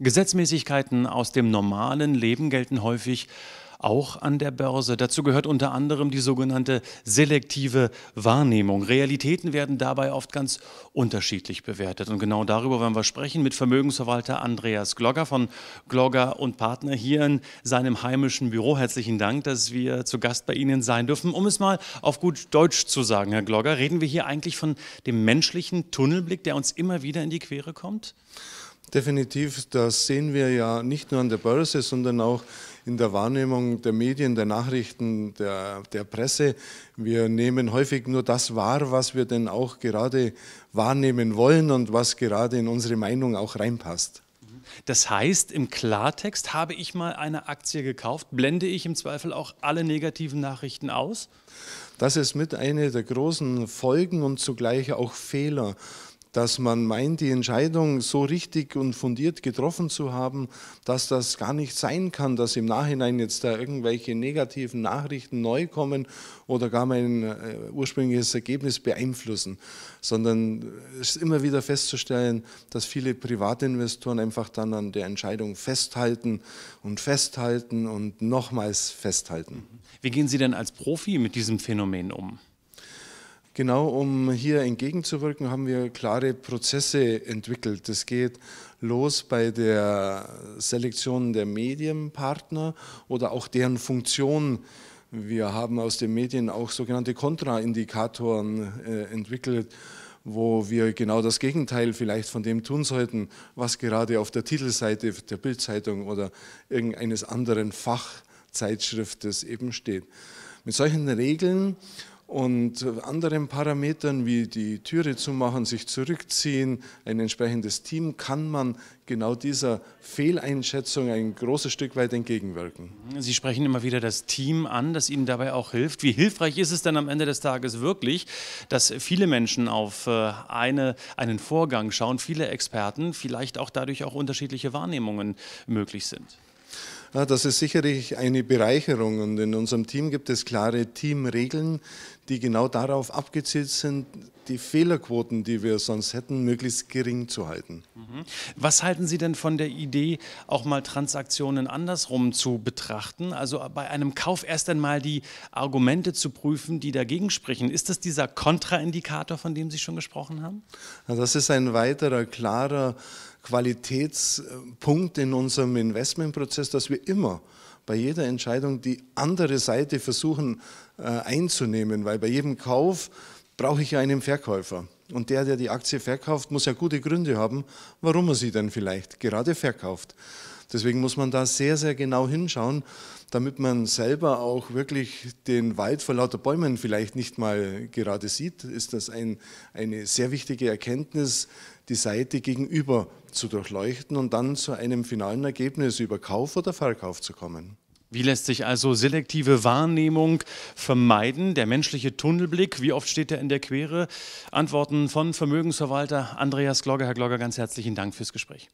Gesetzmäßigkeiten aus dem normalen Leben gelten häufig auch an der Börse. Dazu gehört unter anderem die sogenannte selektive Wahrnehmung. Realitäten werden dabei oft ganz unterschiedlich bewertet. Und genau darüber wollen wir sprechen mit Vermögensverwalter Andreas Glogger von Glogger und Partner hier in seinem heimischen Büro. Herzlichen Dank, dass wir zu Gast bei Ihnen sein dürfen. Um es mal auf gut Deutsch zu sagen, Herr Glogger, reden wir hier eigentlich von dem menschlichen Tunnelblick, der uns immer wieder in die Quere kommt? Definitiv, das sehen wir ja nicht nur an der Börse, sondern auch in der Wahrnehmung der Medien, der Nachrichten, der, der Presse. Wir nehmen häufig nur das wahr, was wir denn auch gerade wahrnehmen wollen und was gerade in unsere Meinung auch reinpasst. Das heißt, im Klartext habe ich mal eine Aktie gekauft, blende ich im Zweifel auch alle negativen Nachrichten aus? Das ist mit einer der großen Folgen und zugleich auch Fehler dass man meint, die Entscheidung so richtig und fundiert getroffen zu haben, dass das gar nicht sein kann, dass im Nachhinein jetzt da irgendwelche negativen Nachrichten neu kommen oder gar mein äh, ursprüngliches Ergebnis beeinflussen, sondern es ist immer wieder festzustellen, dass viele Privatinvestoren einfach dann an der Entscheidung festhalten und festhalten und nochmals festhalten. Wie gehen Sie denn als Profi mit diesem Phänomen um? Genau, um hier entgegenzuwirken, haben wir klare Prozesse entwickelt. Das geht los bei der Selektion der Medienpartner oder auch deren Funktion. Wir haben aus den Medien auch sogenannte Kontraindikatoren äh, entwickelt, wo wir genau das Gegenteil vielleicht von dem tun sollten, was gerade auf der Titelseite der Bildzeitung oder irgendeines anderen Fachzeitschriftes eben steht. Mit solchen Regeln und anderen Parametern wie die Türe zu machen, sich zurückziehen, ein entsprechendes Team, kann man genau dieser Fehleinschätzung ein großes Stück weit entgegenwirken. Sie sprechen immer wieder das Team an, das Ihnen dabei auch hilft. Wie hilfreich ist es denn am Ende des Tages wirklich, dass viele Menschen auf äh, eine, einen Vorgang schauen, viele Experten, vielleicht auch dadurch auch unterschiedliche Wahrnehmungen möglich sind? Ah, das ist sicherlich eine Bereicherung und in unserem Team gibt es klare Teamregeln, die genau darauf abgezielt sind, die Fehlerquoten, die wir sonst hätten, möglichst gering zu halten. Mhm. Was halten Sie denn von der Idee, auch mal Transaktionen andersrum zu betrachten? Also bei einem Kauf erst einmal die Argumente zu prüfen, die dagegen sprechen. Ist das dieser Kontraindikator, von dem Sie schon gesprochen haben? Ah, das ist ein weiterer klarer Qualitätspunkt in unserem Investmentprozess, dass wir immer bei jeder Entscheidung die andere Seite versuchen äh, einzunehmen, weil bei jedem Kauf brauche ich ja einen Verkäufer. Und der, der die Aktie verkauft, muss ja gute Gründe haben, warum er sie dann vielleicht gerade verkauft. Deswegen muss man da sehr, sehr genau hinschauen, damit man selber auch wirklich den Wald vor lauter Bäumen vielleicht nicht mal gerade sieht. Ist das ein, eine sehr wichtige Erkenntnis, die Seite gegenüber zu durchleuchten und dann zu einem finalen Ergebnis über Kauf oder Verkauf zu kommen. Wie lässt sich also selektive Wahrnehmung vermeiden? Der menschliche Tunnelblick, wie oft steht er in der Quere? Antworten von Vermögensverwalter Andreas Glogger. Herr Glogger, ganz herzlichen Dank fürs Gespräch.